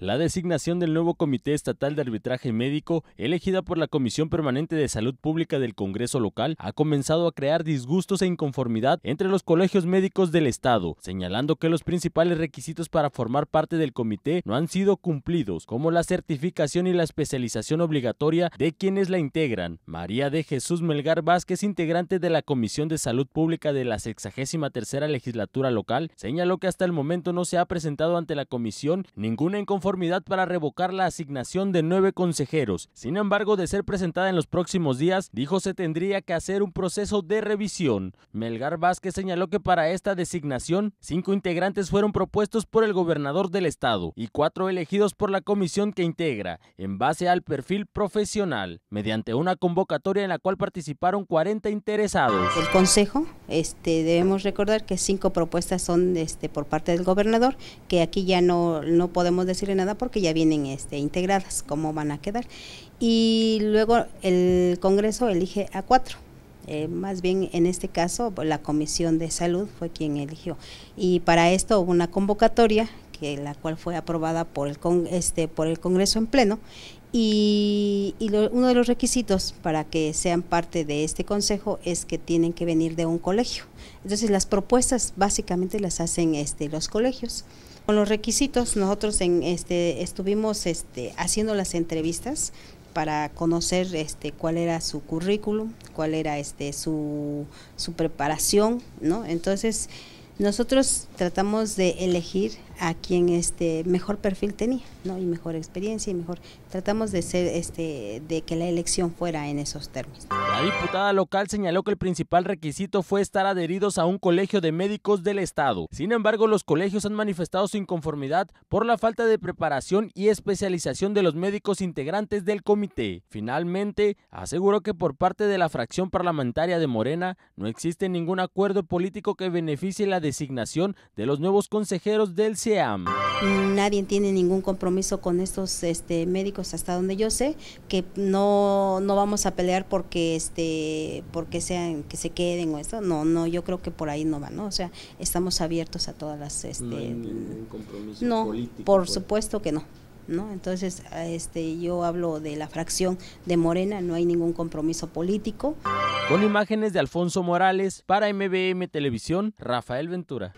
La designación del nuevo Comité Estatal de Arbitraje Médico, elegida por la Comisión Permanente de Salud Pública del Congreso Local, ha comenzado a crear disgustos e inconformidad entre los colegios médicos del Estado, señalando que los principales requisitos para formar parte del comité no han sido cumplidos, como la certificación y la especialización obligatoria de quienes la integran. María de Jesús Melgar Vázquez, integrante de la Comisión de Salud Pública de la 63 Legislatura Local, señaló que hasta el momento no se ha presentado ante la Comisión ninguna inconformidad para revocar la asignación de nueve consejeros. Sin embargo, de ser presentada en los próximos días, dijo se tendría que hacer un proceso de revisión. Melgar Vázquez señaló que para esta designación, cinco integrantes fueron propuestos por el gobernador del estado y cuatro elegidos por la comisión que integra, en base al perfil profesional, mediante una convocatoria en la cual participaron 40 interesados. El Consejo este, debemos recordar que cinco propuestas son este, por parte del gobernador, que aquí ya no, no podemos decirle nada porque ya vienen este, integradas, cómo van a quedar. Y luego el Congreso elige a cuatro. Eh, más bien en este caso la Comisión de Salud fue quien eligió. Y para esto hubo una convocatoria, que la cual fue aprobada por el, con, este, por el Congreso en pleno, y, uno de los requisitos para que sean parte de este consejo es que tienen que venir de un colegio. Entonces las propuestas básicamente las hacen este, los colegios. Con los requisitos nosotros en, este, estuvimos este, haciendo las entrevistas para conocer este, cuál era su currículum, cuál era este, su, preparación, Entonces nosotros tratamos de elegir a quien este mejor perfil tenía, ¿no? Y mejor experiencia y mejor tratamos de ser este de que la elección fuera en esos términos. La diputada local señaló que el principal requisito fue estar adheridos a un colegio de médicos del estado. Sin embargo, los colegios han manifestado su inconformidad por la falta de preparación y especialización de los médicos integrantes del comité. Finalmente, aseguró que por parte de la fracción parlamentaria de Morena no existe ningún acuerdo político que beneficie la designación de los nuevos consejeros del Nadie tiene ningún compromiso con estos este, médicos hasta donde yo sé, que no, vamos a pelear porque este porque sean que se queden o esto. No, no, yo creo que por ahí no van, ¿no? O sea, estamos abiertos a todas las este no hay ningún compromiso no, por pues. supuesto que no. ¿No? Entonces, este, yo hablo de la fracción de Morena, no hay ningún compromiso político. Con imágenes de Alfonso Morales para MBM Televisión, Rafael Ventura.